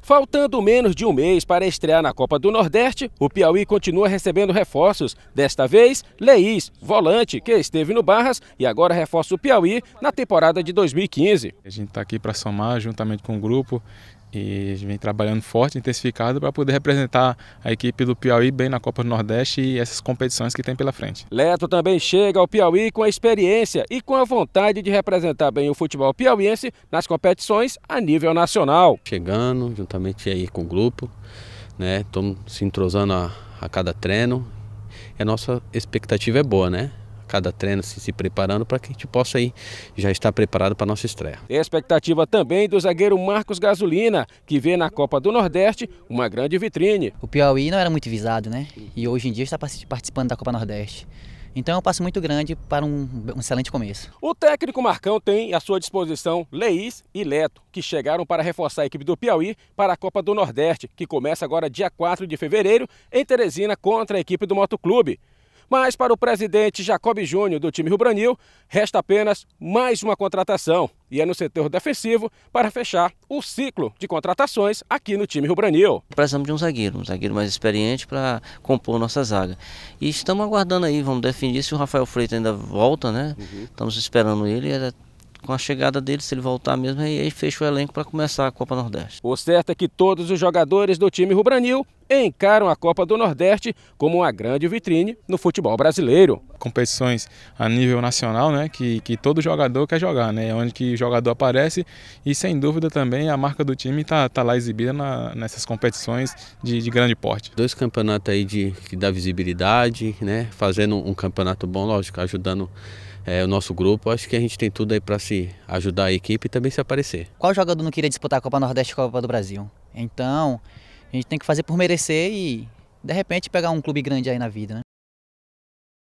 Faltando menos de um mês para estrear na Copa do Nordeste, o Piauí continua recebendo reforços. Desta vez, Leís, volante, que esteve no Barras e agora reforça o Piauí na temporada de 2015. A gente está aqui para somar juntamente com o grupo e a gente vem trabalhando forte, intensificado, para poder representar a equipe do Piauí bem na Copa do Nordeste e essas competições que tem pela frente. Leto também chega ao Piauí com a experiência e com a vontade de representar bem o futebol piauiense nas competições a nível nacional. Chegando, juntamente aí com o grupo, né? Estamos se entrosando a, a cada treino. E a nossa expectativa é boa, né? cada treino assim, se preparando para que a gente possa aí já estar preparado para a nossa estreia. Tem expectativa também do zagueiro Marcos Gasolina, que vê na Copa do Nordeste uma grande vitrine. O Piauí não era muito visado, né? E hoje em dia está participando da Copa Nordeste. Então é um passo muito grande para um, um, excelente começo. O técnico Marcão tem à sua disposição Leís e Leto, que chegaram para reforçar a equipe do Piauí para a Copa do Nordeste, que começa agora dia 4 de fevereiro em Teresina contra a equipe do Motoclube. Mas para o presidente Jacob Júnior do time Rubranil, resta apenas mais uma contratação. E é no setor defensivo para fechar o ciclo de contratações aqui no time Rubranil. Precisamos de um zagueiro, um zagueiro mais experiente para compor nossa zaga. E estamos aguardando aí, vamos definir se o Rafael Freitas ainda volta, né? Uhum. Estamos esperando ele, era é, com a chegada dele, se ele voltar mesmo, aí fecha o elenco para começar a Copa Nordeste. O certo é que todos os jogadores do time Rubranil encaram a Copa do Nordeste como uma grande vitrine no futebol brasileiro. Competições a nível nacional, né, que, que todo jogador quer jogar, né, onde que o jogador aparece e sem dúvida também a marca do time está tá lá exibida na, nessas competições de, de, grande porte. Dois campeonatos aí de, que dá visibilidade, né, fazendo um campeonato bom, lógico, ajudando é, o nosso grupo. Acho que a gente tem tudo aí para se ajudar a equipe e também se aparecer. Qual jogador não queria disputar a Copa Nordeste e a Copa do Brasil? Então, a gente tem que fazer por merecer e de repente pegar um clube grande aí na vida, né?